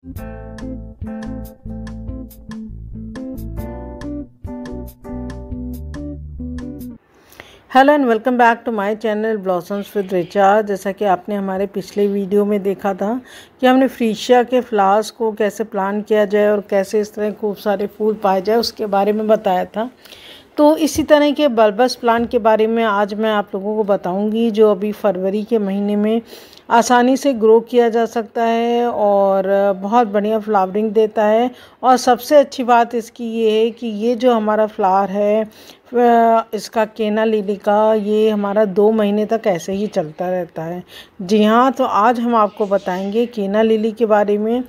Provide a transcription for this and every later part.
hello and welcome back to my channel blossoms with Richa जैसा कि आपने हमारे पिछले वीडियो में देखा था कि हमने फ्रीशिया के फ्लावर्स को कैसे प्लान किया जाए और कैसे इस तरह खूब सारे फूल पाए जाए उसके बारे में बताया था तो इसी तरह के बल्बस प्लान के बारे में आज मैं आप लोगों को बताऊंगी जो अभी फरवरी के महीने में आसानी से ग्रो किया जा सकता है और बहुत बढ़िया फ्लावरिंग देता है और सबसे अच्छी बात इसकी ये है कि ये जो हमारा फ्लावर है इसका केना लिली का ये हमारा दो महीने तक ऐसे ही चलता रहता है जी हाँ तो आज हम आपको बताएंगे केना लिली के बारे में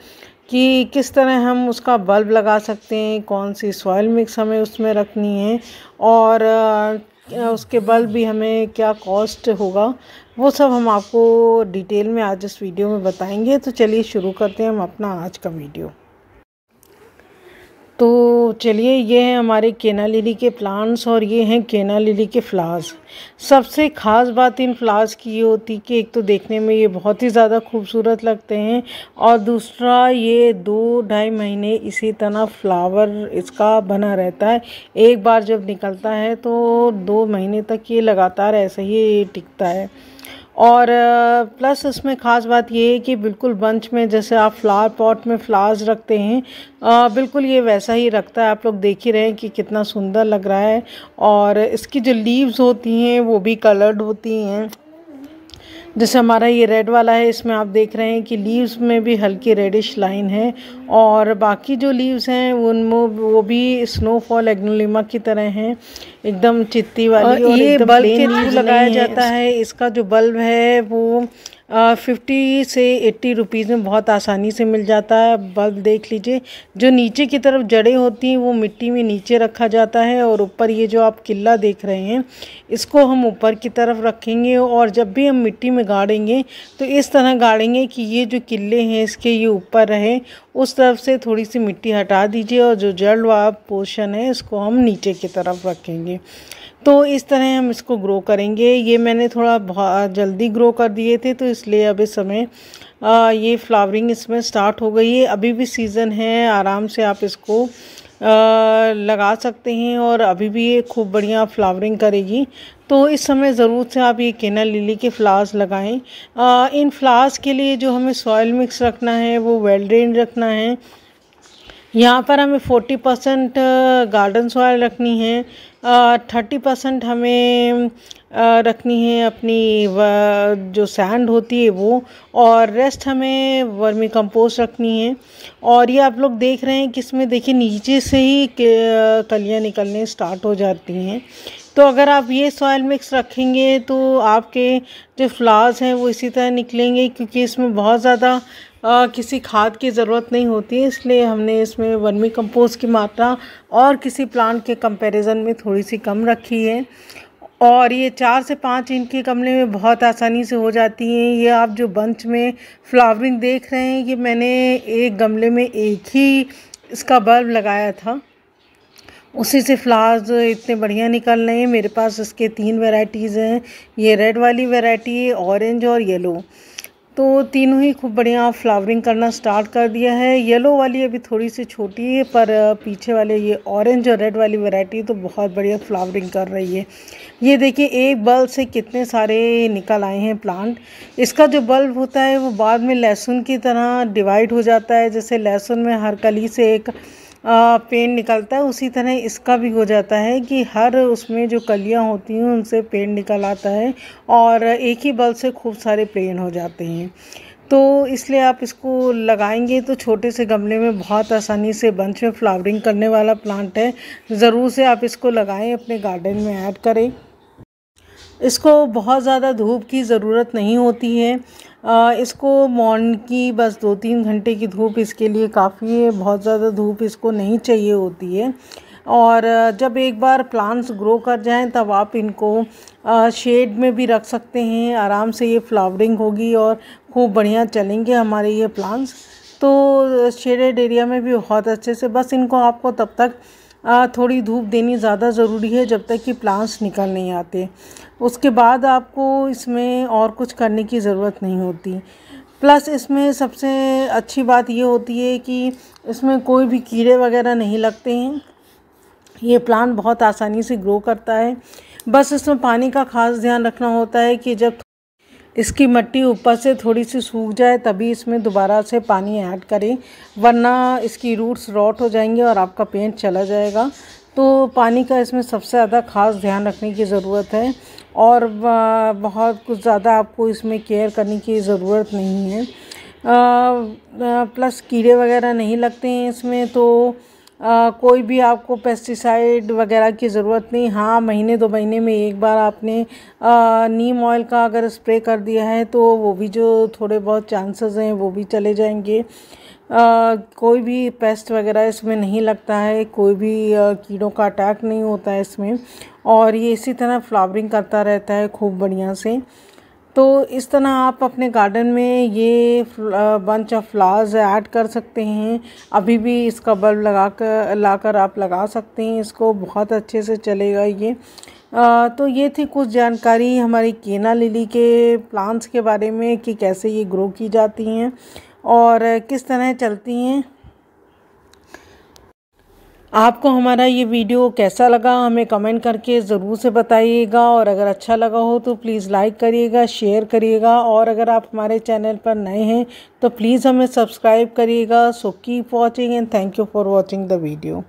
कि किस तरह हम उसका बल्ब लगा सकते हैं कौन सी सॉइल मिक्स हमें उसमें रखनी है और उसके बल्ब भी हमें क्या कॉस्ट होगा वो सब हम आपको डिटेल में आज इस वीडियो में बताएंगे तो चलिए शुरू करते हैं हम अपना आज का वीडियो तो तो चलिए ये हैं हमारे केना लिली के प्लांट्स और ये हैं केना लिली के फ्लावर्स सबसे ख़ास बात इन फ्लावर्स की ये होती कि एक तो देखने में ये बहुत ही ज़्यादा खूबसूरत लगते हैं और दूसरा ये दो ढाई महीने इसी तरह फ्लावर इसका बना रहता है एक बार जब निकलता है तो दो महीने तक ये लगातार ऐसे ही टिकता है और प्लस इसमें ख़ास बात ये है कि बिल्कुल बंच में जैसे आप फ्लावर पॉट में फ्लावर्स रखते हैं आ, बिल्कुल ये वैसा ही रखता है आप लोग देख ही रहे हैं कि कितना सुंदर लग रहा है और इसकी जो लीव्स होती हैं वो भी कलर्ड होती हैं जैसे हमारा ये रेड वाला है इसमें आप देख रहे हैं कि लीव्स में भी हल्की रेडिश लाइन है और बाकी जो लीव्स हैं उनमें वो भी स्नोफॉल एग्नोलिमा की तरह हैं एकदम चित्ती वाली और, ये बल्ब के थ्रू लगाया जाता है इसका जो बल्ब है वो फिफ्टी से एट्टी रुपीज़ में बहुत आसानी से मिल जाता है बल्ब देख लीजिए जो नीचे की तरफ जड़ें होती हैं वो मिट्टी में नीचे रखा जाता है और ऊपर ये जो आप किला देख रहे हैं इसको हम ऊपर की तरफ रखेंगे और जब भी हम मिट्टी में गाड़ेंगे तो इस तरह गाड़ेंगे कि ये जो किले हैं इसके ये ऊपर रहे उस तरफ से थोड़ी सी मिट्टी हटा दीजिए और जो जड़ व पोर्शन है इसको हम नीचे की तरफ रखेंगे तो इस तरह हम इसको ग्रो करेंगे ये मैंने थोड़ा जल्दी ग्रो कर दिए थे तो इसलिए अब इस समय आ, ये फ्लावरिंग इसमें स्टार्ट हो गई है अभी भी सीज़न है आराम से आप इसको आ, लगा सकते हैं और अभी भी ये खूब बढ़िया फ्लावरिंग करेगी तो इस समय ज़रूर से आप ये केना लिली के फ्लावर्स लगाएं आ, इन फ्लावर्स के लिए जो हमें सॉयल मिक्स रखना है वो वेल ड्रेन रखना है यहाँ पर हमें फोर्टी परसेंट गार्डन सॉयल रखनी है थर्टी परसेंट हमें रखनी है अपनी जो सैंड होती है वो और रेस्ट हमें वर्मी कंपोस्ट रखनी है और ये आप लोग देख रहे हैं कि इसमें देखिए नीचे से ही कलियाँ निकलने स्टार्ट हो जाती हैं तो अगर आप ये सॉयल मिक्स रखेंगे तो आपके जो फ्लावर्स हैं वो इसी तरह निकलेंगे क्योंकि इसमें बहुत ज़्यादा किसी खाद की ज़रूरत नहीं होती है इसलिए हमने इसमें वर्मी कंपोस्ट की मात्रा और किसी प्लांट के कंपैरिजन में थोड़ी सी कम रखी है और ये चार से पाँच इंच के गमले में बहुत आसानी से हो जाती हैं ये आप जो बंच में फ्लावरिंग देख रहे हैं ये मैंने एक गमले में एक ही इसका बल्ब लगाया था उसी से फ्लावर्स इतने बढ़िया निकल रहे हैं मेरे पास इसके तीन वेराइटीज़ हैं ये रेड वाली वेराइटी ऑरेंज और येलो तो तीनों ही खूब बढ़िया फ्लावरिंग करना स्टार्ट कर दिया है येलो वाली अभी थोड़ी सी छोटी है पर पीछे वाले ये ऑरेंज और रेड वाली वैरायटी तो बहुत बढ़िया फ्लावरिंग कर रही है ये देखिए एक बल्ब से कितने सारे निकल आए हैं प्लांट इसका जो बल्ब होता है वो बाद में लहसुन की तरह डिवाइड हो जाता है जैसे लहसुन में हर कली से एक पेन निकलता है उसी तरह इसका भी हो जाता है कि हर उसमें जो कलियां होती हैं उनसे पेन निकल आता है और एक ही बल से खूब सारे पेन हो जाते हैं तो इसलिए आप इसको लगाएंगे तो छोटे से गमले में बहुत आसानी से बंच में फ्लावरिंग करने वाला प्लांट है ज़रूर से आप इसको लगाएं अपने गार्डन में ऐड करें इसको बहुत ज़्यादा धूप की ज़रूरत नहीं होती है इसको मॉर्न की बस दो तीन घंटे की धूप इसके लिए काफ़ी है बहुत ज़्यादा धूप इसको नहीं चाहिए होती है और जब एक बार प्लांट्स ग्रो कर जाएं तब आप इनको शेड में भी रख सकते हैं आराम से ये फ्लावरिंग होगी और खूब बढ़िया चलेंगे हमारे ये प्लांट्स तो शेडेड एरिया में भी बहुत अच्छे से बस इनको आपको तब तक थोड़ी धूप देनी ज़्यादा ज़रूरी है जब तक कि प्लांट्स निकल नहीं आते उसके बाद आपको इसमें और कुछ करने की ज़रूरत नहीं होती प्लस इसमें सबसे अच्छी बात ये होती है कि इसमें कोई भी कीड़े वगैरह नहीं लगते हैं ये प्लांट बहुत आसानी से ग्रो करता है बस इसमें पानी का खास ध्यान रखना होता है कि जब इसकी मिट्टी ऊपर से थोड़ी सी सूख जाए तभी इसमें दोबारा से पानी ऐड करें वरना इसकी रूट्स रॉट हो जाएंगे और आपका पेंट चला जाएगा तो पानी का इसमें सबसे ज़्यादा ख़ास ध्यान रखने की ज़रूरत है और बहुत कुछ ज़्यादा आपको इसमें केयर करने की ज़रूरत नहीं है आ, आ, प्लस कीड़े वगैरह नहीं लगते हैं इसमें तो आ, कोई भी आपको पेस्टिसाइड वगैरह की ज़रूरत नहीं हाँ महीने दो महीने में एक बार आपने आ, नीम ऑयल का अगर स्प्रे कर दिया है तो वो भी जो थोड़े बहुत चांसेस हैं वो भी चले जाएंगे आ, कोई भी पेस्ट वगैरह इसमें नहीं लगता है कोई भी आ, कीड़ों का अटैक नहीं होता है इसमें और ये इसी तरह फ्लावरिंग करता रहता है खूब बढ़िया से तो इस तरह आप अपने गार्डन में ये बंच ऑफ फ्लावर्स ऐड कर सकते हैं अभी भी इसका बल्ब लगा कर ला कर आप लगा सकते हैं इसको बहुत अच्छे से चलेगा ये आ, तो ये थी कुछ जानकारी हमारी केना लिली के प्लांट्स के बारे में कि कैसे ये ग्रो की जाती हैं और किस तरह चलती हैं आपको हमारा ये वीडियो कैसा लगा हमें कमेंट करके ज़रूर से बताइएगा और अगर अच्छा लगा हो तो प्लीज़ लाइक करिएगा शेयर करिएगा और अगर आप हमारे चैनल पर नए हैं तो प्लीज़ हमें सब्सक्राइब करिएगा so keep watching and thank you for watching the video